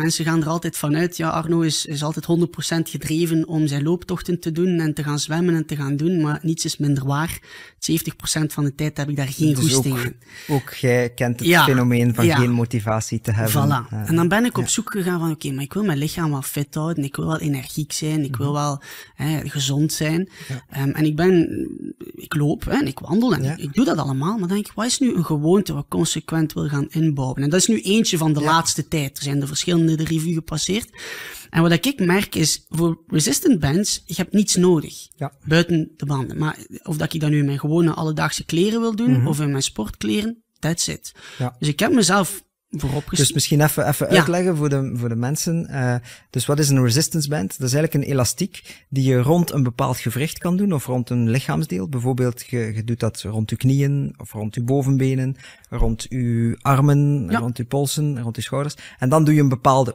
Mensen gaan er altijd vanuit, ja, Arno is, is altijd 100% gedreven om zijn looptochten te doen en te gaan zwemmen en te gaan doen, maar niets is minder waar. 70% van de tijd heb ik daar geen dus in. Ook, jij kent het fenomeen van geen motivatie te hebben. Voilà. En dan ben ik op zoek gegaan van, oké, maar ik wil mijn lichaam wel fit houden, ik wil wel energiek zijn, ik wil mhm. wel hè, gezond zijn. Ehm, en ik ben ik loop en ik wandel en ik, doe dat allemaal. Maar denk ik, wat is nu een gewoonte wat ik consequent wil gaan inbouwen? En dat is nu eentje van de laatste tijd. Er zijn de verschillende de revue gepasseerd. En wat ik merk is, voor resistant bands, je hebt niets nodig. Buiten de banden. Maar of dat ik dat nu in mijn gewone alledaagse kleren wil doen, mhm. of in mijn sportkleren, that's it. Dus ik heb mezelf dus misschien even, even uitleggen voor de, voor de mensen. Uh, dus wat is een resistance band? Dat is eigenlijk een elastiek die je rond een bepaald gewricht kan doen of rond een lichaamsdeel. Bijvoorbeeld, je, doet dat rond je knieën of rond je bovenbenen, rond je armen, rond je polsen, rond je schouders. En dan doe je een bepaalde